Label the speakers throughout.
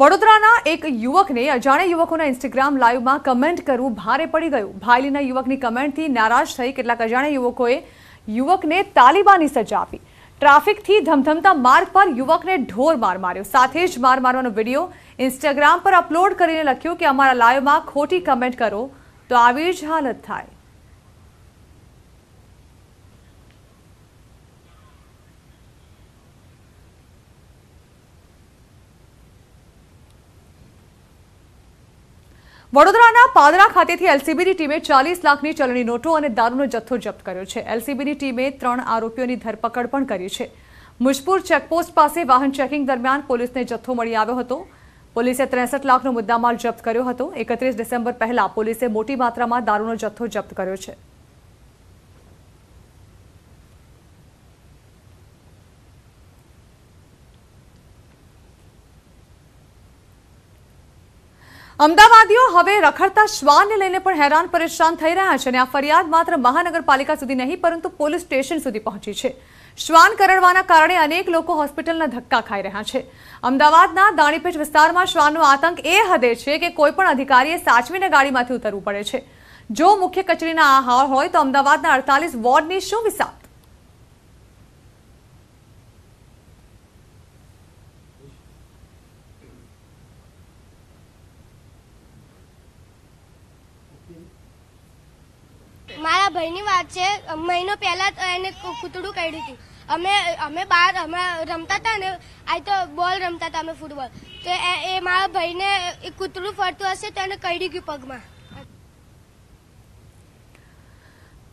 Speaker 1: વડોદરાના એક યુવકને અજાણ્યા યુવકોના ઇન્સ્ટાગ્રામ લાઈવમાં કમેન્ટ કરવું ભારે પડી ગયું ભાયલીના યુવકની કમેન્ટથી નારાજ થઈ કેટલાક અજાણ્યા યુવકોએ યુવકને તાલિબાની સજા આપી ટ્રાફિકથી ધમધમતા માર્ગ પર યુવકને ઢોર માર માર્યો સાથે જ માર મારવાનો વિડીયો ઇન્સ્ટાગ્રામ પર અપલોડ કરીને લખ્યું કે અમારા લાઈવમાં ખોટી કમેન્ટ કરો તો આવી જ હાલત થાય વડોદરાના પાદરા ખાતેથી એલસીબીની ટીમે ચાલીસ લાખની ચલણી નોટો અને દારૂનો જથ્થો જપ્ત કર્યો છે એલસીબીની ટીમે ત્રણ આરોપીઓની ધરપકડ પણ કરી છે મુજપુર ચેકપોસ્ટ પાસે વાહન ચેકિંગ દરમિયાન પોલીસને જથ્થો મળી આવ્યો હતો પોલીસે ત્રેસઠ લાખનો મુદ્દામાલ જપ્ત કર્યો હતો એકત્રીસ ડિસેમ્બર પહેલા પોલીસે મોટી માત્રામાં દારૂનો જથ્થો જપ્ત કર્યો છે અમદાવાદીઓ હવે રખડતા શ્વાનને લઈને પણ હેરાન પરેશાન થઈ રહ્યા છે અને આ ફરિયાદ માત્ર મહાનગરપાલિકા સુધી નહીં પરંતુ પોલીસ સ્ટેશન સુધી પહોંચી છે શ્વાન કરડવાના કારણે અનેક લોકો હોસ્પિટલના ધક્કા ખાઈ રહ્યા છે અમદાવાદના દાણીપેટ વિસ્તારમાં શ્વાનનો આતંક એ હદે છે કે કોઈપણ અધિકારીએ સાચવીને ગાડીમાંથી ઉતરવું પડે છે જો મુખ્ય કચેરીના આ હોય તો અમદાવાદના અડતાલીસ વોર્ડની શું વિસાત
Speaker 2: મારા ભાઈની વાત છે મહિનો પહેલા એને કૂતડું કાઢ્યું હતું અમે અમે બહાર હમણાં રમતા હતા ને આ તો બોલ રમતા હતા અમે ફૂટબોલ તો એ મારા ભાઈને એ કૂતરું ફરતું હશે તો એને કઈડી ગયું પગમાં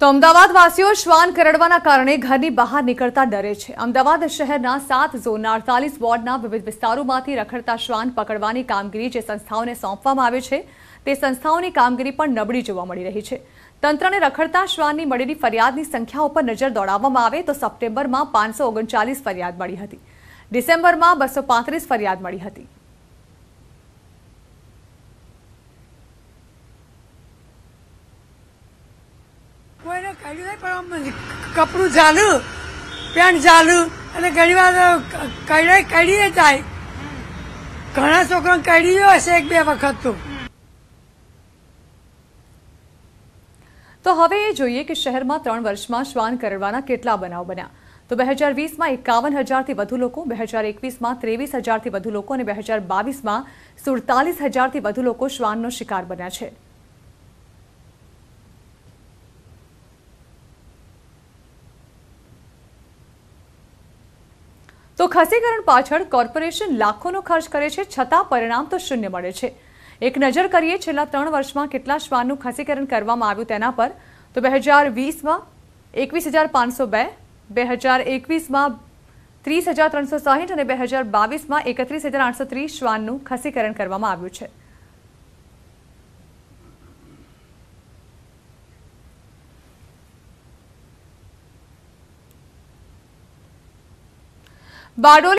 Speaker 1: તો અમદાવાદવાસીઓ શ્વાન કરડવાના કારણે ઘરની બહાર નીકળતા ડરે છે અમદાવાદ શહેરના સાત ઝોનના અડતાલીસ વોર્ડના વિવિધ વિસ્તારોમાંથી રખડતા શ્વાન પકડવાની કામગીરી જે સંસ્થાઓને સોંપવામાં આવે છે તે સંસ્થાઓની કામગીરી પણ નબળી જોવા મળી રહી છે તંત્રને રખડતા શ્વાનની મળેલી ફરિયાદની સંખ્યા ઉપર નજર દોડાવવામાં આવે તો સપ્ટેમ્બરમાં પાંચસો ઓગણચાલીસ ફરિયાદ મળી હતી ડિસેમ્બરમાં બસો પાંત્રીસ ફરિયાદ મળી હતી
Speaker 3: કપડું ઝાલું પેન્ટ ઝાલું અને ઘણી વાર કઢાઈ કાઢીએ જાય ઘણા છોકરા કાઢી હશે એક બે વખત તો
Speaker 1: તો હવે એ જોઈએ કે શહેરમાં ત્રણ વર્ષમાં શ્વાન કરડવાના કેટલા બનાવ બન્યા તો બે હજાર વીસમાં એકાવન હજારથી વધુ લોકો બે હજાર એકવીસમાં ત્રેવીસ હજારથી વધુ લોકો અને બે હજાર બાવીસમાં સુડતાલીસ હજારથી વધુ લોકો શ્વાનનો શિકાર બન્યા છે તો ખસીકરણ પાછળ કોર્પોરેશન લાખોનો ખર્ચ કરે છે છતાં પરિણામ તો શૂન્ય મળે છે એક નજર કરીએ છેલ્લા ત્રણ વર્ષમાં કેટલા શ્વાનનું ખસીકરણ કરવામાં આવ્યું તેના પર તો બે હજાર વીસમાં એકવીસ હજાર પાંચસો બે બે હજાર એકવીસમાં ત્રીસ હજાર ત્રણસો સાહીઠ અને બે હજાર બાવીસમાં એકત્રીસ હજાર આઠસો ત્રીસ શ્વાનનું ખસીકરણ કરવામાં આવ્યું છે બારડોલી